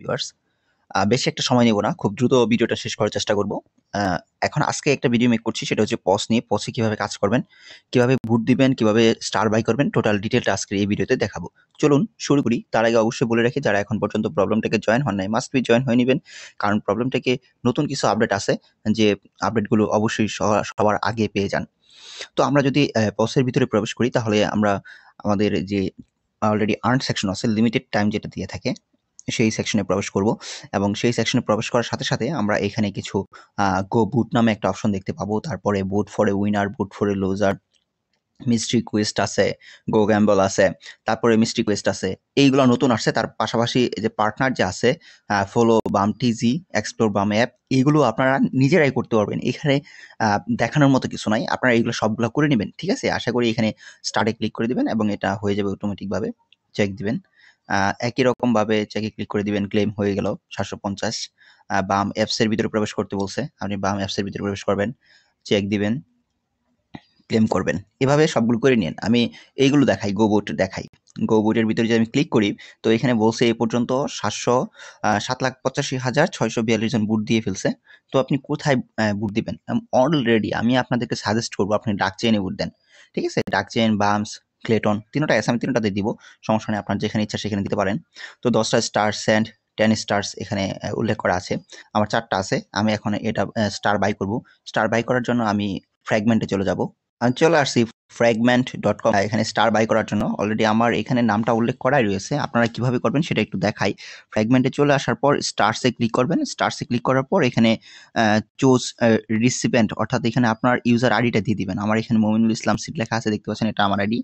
viewers বেশি একটা সময় নেব না খুব দ্রুত ভিডিওটা শেষ করার চেষ্টা করব এখন আজকে একটা ভিডিও মেক করছি সেটা হচ্ছে পস নিয়ে পসে কীভাবে কাজ করবেন কিভাবে ভোট দিবেন কিভাবে স্টার বাই করবেন টোটাল ডিটেলটা আজকে এই ভিডিওতে দেখাবো চলুন শুরু করি তার আগে অবশ্যই বলে রাখি যারা এখন পর্যন্ত প্রবলেমটাকে জয়েন হন নাই মাস্ট বি জয়েন হয়ে নেবেন কারণ প্রবলেমটাকে নতুন কিছু আপডেট আছে যে আপডেটগুলো অবশ্যই সবার আগে পেয়ে যান তো আমরা যদি পসের ভিতরে প্রবেশ করি তাহলে আমরা আমাদের যে অলরেডি আর্ন সেকশন আছে লিমিটেড টাইম যেটা দিয়ে থাকে সেই সেকশনে প্রবেশ করব এবং সেই সেকশনে প্রবেশ করার সাথে সাথে আমরা এখানে কিছু গো বুট নামে একটা অপশন দেখতে পাবো তারপরে boot for a winner boot for a loser mystery quest আছে গো গ্যাম্বল আছে তারপরে মিস্ট্রি কুয়েস্ট আছে এইগুলো নতুন আসছে তার পাশাপাশি যে পার্টনার যে আছে ফলো বাম টিজি এক্সপ্লোর বাম অ্যাপ এইগুলো আপনারা নিজেরাই করতে পারবেন এখানে দেখানোর মতো কিছু নাই আপনারা এইগুলো সবগুলো করে নেবেন ঠিক আছে আশা করি এখানে স্টার্টে ক্লিক করে দেবেন এবং এটা হয়ে যাবে অটোমেটিকভাবে চেক দিবেন একই রকম ভাবে চেকে ক্লিক করে দিবেন ক্লেম হয়ে গেল সাতশো পঞ্চাশ বাম অ্যাপসের ভিতরে প্রবেশ করতে বলছে আপনি বাম অ্যাপসের ভিতরে প্রবেশ করবেন চেক দিবেন ক্লেম করবেন এভাবে সবগুলো করে নিন আমি এইগুলো দেখাই গোবোট দেখাই গোবোটের ভিতরে যদি আমি ক্লিক করি তো এখানে বলছে এই পর্যন্ত সাতশো সাত লাখ পঁচাশি হাজার ছয়শো বিয়াল্লিশ জন বুট দিয়ে ফেলছে তো আপনি কোথায় বুট দিবেন অলরেডি আমি আপনাদেরকে সাজেস্ট করবো আপনি ডাক চেনে বুট দেন ঠিক আছে ডাক চেন বামস ক্লেটন তিনটা এস আমি তিনটাতে দিব সমস্যা নেই আপনার যেখানে ইচ্ছা সেখানে দিতে পারেন তো দশটা স্টার স্যান্ড টেন স্টার্স এখানে উল্লেখ করা আছে আমার চারটা আছে আমি এখন এটা স্টার বাই করব স্টার বাই করার জন্য আমি ফ্র্যাগমেন্টে চলে যাব আমি চলে আসছি ফ্র্যাগমেন্ট ডট কম এখানে স্টার বাই করার জন্য অলরেডি আমার এখানে নামটা উল্লেখ করাই রয়েছে আপনারা কিভাবে করবেন সেটা একটু দেখাই ফ্র্যাগমেন্টে চলে আসার পর স্টারসে ক্লিক করবেন স্টারসে ক্লিক করার পর এখানে চোজ রিসিপেন্ট অর্থাৎ এখানে আপনার ইউজার আইডিটা দিয়ে দিবেন আমার এখানে মমিনুল ইসলাম সিট লেখা আছে দেখতে পাচ্ছেন এটা আমার আইডি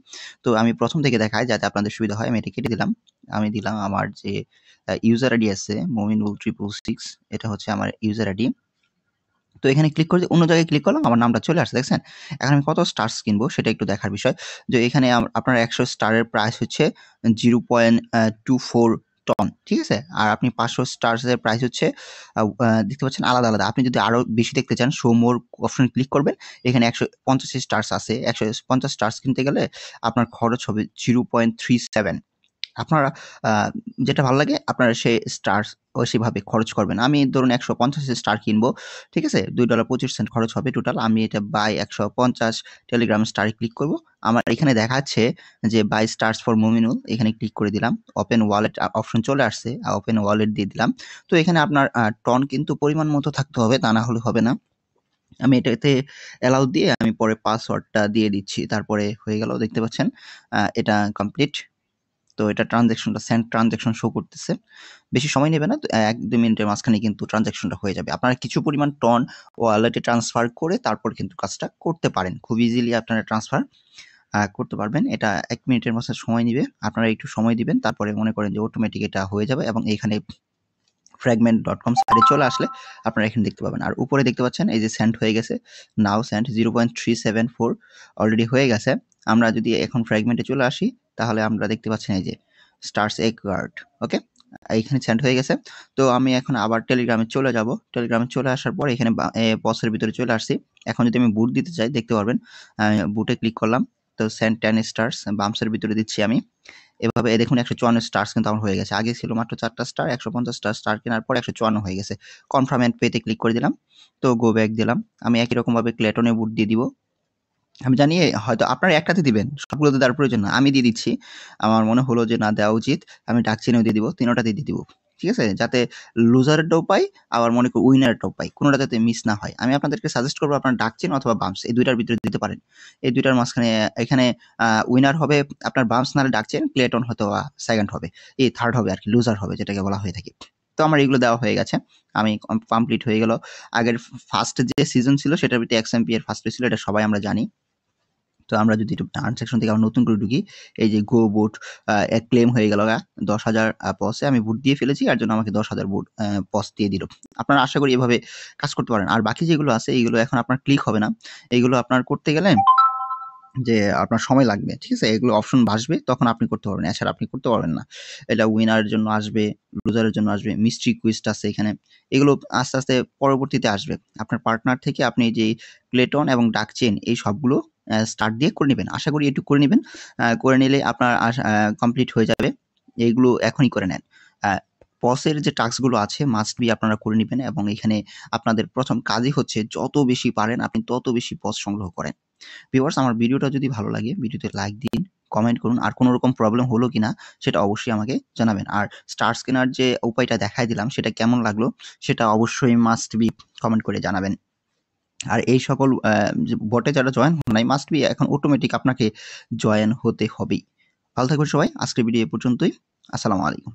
তো আমি প্রথম থেকে দেখাই যাতে আপনাদের সুবিধা হয় আমি এটা কেটে দিলাম আমি দিলাম আমার যে ইউজার আইডি আছে মমিনুল ট্রিপল সিক্স এটা হচ্ছে আমার ইউজার আইডি তো এখানে ক্লিক করে অন্য জায়গায় ক্লিক করলাম আমার নামটা চলে আসছে দেখছেন এখন আমি কত স্টার্স কিনবো সেটা একটু দেখার বিষয় যে এখানে আপনার একশো স্টারের প্রাইস হচ্ছে zero point two four ton ঠিক আছে আর আপনি পাঁচশো স্টার্সের প্রাইস হচ্ছে দেখতে পাচ্ছেন আলাদা আলাদা আপনি যদি আরও বেশি দেখতে চান শো মোর অপশন ক্লিক করবেন এখানে একশো পঞ্চাশ স্টার্স আছে একশো পঞ্চাশ স্টার্স কিনতে গেলে আপনার খরচ হবে জিরো পয়েন্ট থ্রি সেভেন আপনারা যেটা ভালো লাগে আপনারা সেই স্টার সেভাবে খরচ করবেন আমি ধরুন একশো পঞ্চাশ স্টার কিনবো ঠিক আছে দুই ডলার পঁচিশ সেন্ট খরচ হবে টোটাল আমি এটা বাই একশো পঞ্চাশ টেলিগ্রাম স্টারে ক্লিক করব আমার এখানে দেখাচ্ছে যে বাই স্টার্স ফর মোমিনুল এখানে ক্লিক করে দিলাম ওপেন ওয়ালেট অপশন চলে আসছে ওপেন ওয়ালেট দিয়ে দিলাম তো এখানে আপনার টন কিন্তু পরিমাণ মতো থাকতে হবে তা না হলে হবে না আমি এটাতে অ্যালাউ দিয়ে আমি পরে পাসওয়ার্ডটা দিয়ে দিচ্ছি তারপরে হয়ে গেল দেখতে পাচ্ছেন এটা কমপ্লিট তো এটা ট্রানজেকশনটা সেন্ট ট্রানজ্যাকশন শো করতেছে বেশি সময় নেবে না এক দুই মিনিটের মাঝখানে কিন্তু ট্রানজেকশনটা হয়ে যাবে আপনারা কিছু পরিমাণ টন ওয়ালেটে ট্রান্সফার করে তারপর কিন্তু কাজটা করতে পারেন খুব ইজিলি আপনারা ট্রান্সফার করতে পারবেন এটা এক মিনিটের মধ্যে সময় নেবে আপনারা একটু সময় দিবেন তারপরে মনে করেন যে অটোমেটিক এটা হয়ে যাবে এবং এখানে ফ্র্যাগমেন্ট ডট কম সাইডে চলে আসলে আপনারা এখানে দেখতে পাবেন আর উপরে দেখতে পাচ্ছেন এই যে সেন্ট হয়ে গেছে now sent zero point three seven four already হয়ে গেছে আমরা যদি এখন ফ্র্যাগমেন্টে চলে আসি তাহলে আমরা দেখতে পাচ্ছি এই যে স্টার্স এক গার্ড ওকে এইখানে সেন্ড হয়ে গেছে তো আমি এখন আবার টেলিগ্রামে চলে যাব টেলিগ্রামে চলে আসার পর এখানে বসের ভিতরে চলে আসছি এখন যদি আমি বুট দিতে চাই দেখতে পারবেন বুটে ক্লিক করলাম তো সেন্ট টেন স্টার্স বামসের ভিতরে দিচ্ছি আমি এভাবে দেখুন একশো চুয়ান্ন স্টার্স কিন্তু আমার হয়ে গেছে আগে ছিল মাত্র চারটা স্টার একশো স্টার স্টার কেনার পর একশো চুয়ান্ন হয়ে গেছে কনফার্ম অ্যান্ড পেতে ক্লিক করে দিলাম তো গো ব্যাক দিলাম আমি একই রকমভাবে ক্লেটনে বুট দিয়ে দিব আমি জানি হয়তো আপনার একটাতে দিবেন সবগুলোতে দেওয়ার প্রয়োজন না আমি দিয়ে দিচ্ছি আমার মনে হলো যে না দেওয়া উচিত আমি ডাক চিনেও দিয়ে দিব তিনোটাতে দিয়ে দিব ঠিক আছে যাতে লুজারেরটাও পাই আবার মনে করি উইনারেরটাও পাই কোনোটা যাতে মিস না হয় আমি আপনাদেরকে সাজেস্ট করবো আপনার ডাকছেন অথবা বামস এই দুইটার ভিতরে দিতে পারেন এই দুইটার মাঝখানে এখানে উইনার হবে আপনার বামস নাহলে ডাকচিন প্লেটন হয়তো সেকেন্ড হবে এই থার্ড হবে আর কি লুজার হবে যেটাকে বলা হয়ে থাকে তো আমার এগুলো দেওয়া হয়ে গেছে আমি কমপ্লিট হয়ে গেল আগের ফার্স্ট যে সিজন ছিল সেটার ভিতরে এক্স এর ফার্স্ট ছিল এটা সবাই আমরা জানি তো আমরা যদি একটু টার্ন সেকশন থেকে আমরা নতুন করে ঢুকি এই যে গো বোট এক ক্লেম হয়ে গেল দশ হাজার পসে আমি বুট দিয়ে ফেলেছি আর জন্য আমাকে দশ হাজার বুট পস দিয়ে দিল আপনারা আশা করি এভাবে কাজ করতে পারেন আর বাকি যেগুলো আছে এইগুলো এখন আপনার ক্লিক হবে না এইগুলো আপনার করতে গেলে যে আপনার সময় লাগবে ঠিক আছে এগুলো অপশন ভাসবে তখন আপনি করতে পারবেন এছাড়া আপনি করতে পারবেন না এটা উইনারের জন্য আসবে লুজারের জন্য আসবে মিস্ট্রি কুইস্ট আছে এখানে এগুলো আস্তে আস্তে পরবর্তীতে আসবে আপনার পার্টনার থেকে আপনি যে প্লেটন এবং ডাকচেন এই সবগুলো স্টার্ট দিয়ে করে নেবেন আশা করি একটু করে নেবেন করে নিলে আপনার কমপ্লিট হয়ে যাবে এইগুলো এখনই করে নেন পসের যে টাস্কগুলো আছে মাস্ট বি আপনারা করে নেবেন এবং এখানে আপনাদের প্রথম কাজই হচ্ছে যত বেশি পারেন আপনি তত বেশি পস সংগ্রহ করেন ভিউয়ার্স আমার ভিডিওটা যদি ভালো লাগে ভিডিওতে লাইক দিন কমেন্ট করুন আর কোনো রকম প্রবলেম হলো কিনা সেটা অবশ্যই আমাকে জানাবেন আর স্টার স্কেনার যে উপায়টা দেখাই দিলাম সেটা কেমন লাগলো সেটা অবশ্যই মাস্ট বি কমেন্ট করে জানাবেন আর এই সকল বটে যারা জয়েন হন নাই মাস্ট বি এখন অটোমেটিক আপনাকে জয়েন হতে হবেই ভালো থাকবেন সবাই আজকের ভিডিও এ পর্যন্তই আসসালামু আলাইকুম